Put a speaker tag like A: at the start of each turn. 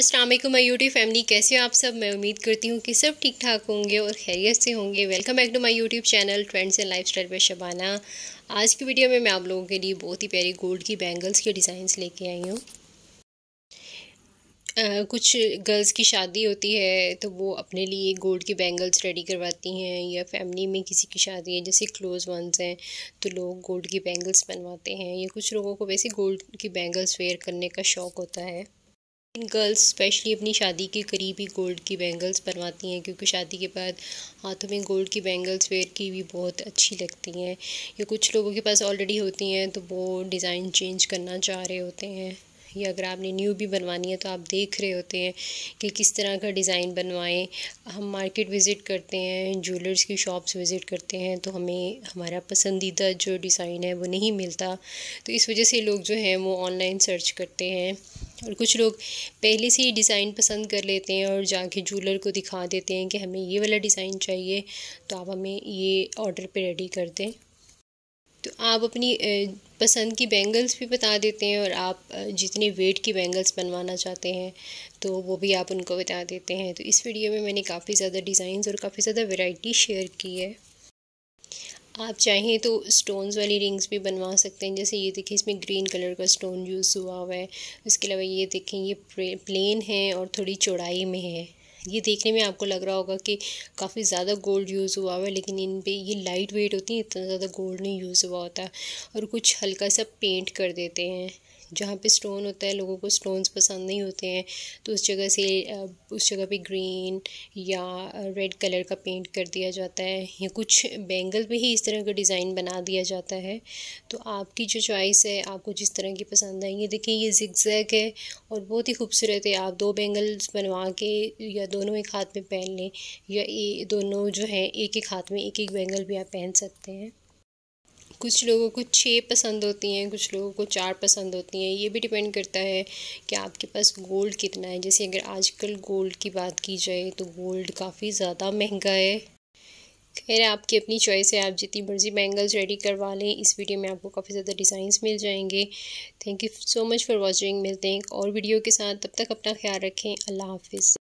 A: Aslam my YouTube family कैसे हो आप सब मैं उम्मीद करती हूँ कि सब ठीक ठाक होंगे और खैरियत से होंगे welcome back to my YouTube channel trends and lifestyle पर शबाना आज की वीडियो में मैं आप लोगों के लिए बहुत ही प्यारी गोल्ड की बैंगल्स के डिज़ाइंस लेके आई हूँ कुछ गर्ल्स की शादी होती है तो वो अपने लिए गोल्ड की बैंगल्स रेडी करवाती हैं या फैमिली में किसी की शादी है जैसे क्लोज वंस हैं तो लोग गोल्ड की बैंगल्स बनवाते हैं या कुछ लोगों को वैसे गोल्ड की बैंगल्स वेयर करने का शौक़ होता है गर्ल्स स्पेशली अपनी शादी के करीब ही गोल्ड की बैंगल्स बनवाती हैं क्योंकि शादी के बाद हाथों में गोल्ड की बैंगल्स वेयर की भी बहुत अच्छी लगती हैं या कुछ लोगों के पास ऑलरेडी होती हैं तो वो डिज़ाइन चेंज करना चाह रहे होते हैं या अगर आपने न्यू भी बनवानी है तो आप देख रहे होते हैं कि किस तरह का डिज़ाइन बनवाएं हम मार्केट विज़िट करते हैं ज्वेलर्स की शॉप्स विज़िट करते हैं तो हमें हमारा पसंदीदा जो डिज़ाइन है वो नहीं मिलता तो इस वजह से लोग जो हैं वो ऑनलाइन सर्च करते हैं और कुछ लोग पहले से ही डिज़ाइन पसंद कर लेते हैं और जाके जूलर को दिखा देते हैं कि हमें ये वाला डिज़ाइन चाहिए तो आप हमें ये ऑर्डर पे रेडी कर दें तो आप अपनी पसंद की बैंगल्स भी बता देते हैं और आप जितने वेट की बैंगल्स बनवाना चाहते हैं तो वो भी आप उनको बता देते हैं तो इस वीडियो में मैंने काफ़ी ज़्यादा डिज़ाइंस और काफ़ी ज़्यादा वेराइटी शेयर की है आप चाहें तो स्टोन्स वाली रिंग्स भी बनवा सकते हैं जैसे ये देखिए इसमें ग्रीन कलर का स्टोन यूज़ हुआ हुआ है इसके अलावा ये देखें ये प्लेन है और थोड़ी चौड़ाई में है ये देखने में आपको लग रहा होगा कि काफ़ी ज़्यादा गोल्ड यूज़ हुआ हुआ है लेकिन इन पर ये लाइट वेट होती है इतना ज़्यादा गोल्ड नहीं यूज़ हुआ होता और कुछ हल्का सा पेंट कर देते हैं जहाँ पे स्टोन होता है लोगों को स्टोन्स पसंद नहीं होते हैं तो उस जगह से उस जगह पे ग्रीन या रेड कलर का पेंट कर दिया जाता है या कुछ बेंगल पे ही इस तरह का डिज़ाइन बना दिया जाता है तो आपकी जो चॉइस है आपको जिस तरह की पसंद है ये देखिए ये जिक्जैक है और बहुत ही खूबसूरत है आप दो बैंगल्स बनवा के या दोनों एक हाथ में पहन लें या दोनों जो हैं एक एक हाथ में एक एक बैंगल भी आप पहन सकते हैं कुछ लोगों को छः पसंद होती हैं कुछ लोगों को चार पसंद होती हैं ये भी डिपेंड करता है कि आपके पास गोल्ड कितना है जैसे अगर आजकल गोल्ड की बात की जाए तो गोल्ड काफ़ी ज़्यादा महंगा है खैर आपकी अपनी चॉइस है आप जितनी मर्ज़ी बैंगल्स रेडी करवा लें इस वीडियो में आपको काफ़ी ज़्यादा डिज़ाइंस मिल जाएंगे thank you so much for watching मिलते हैं और वीडियो के साथ तब तक अपना ख्याल रखें अल्लाह हाफिज़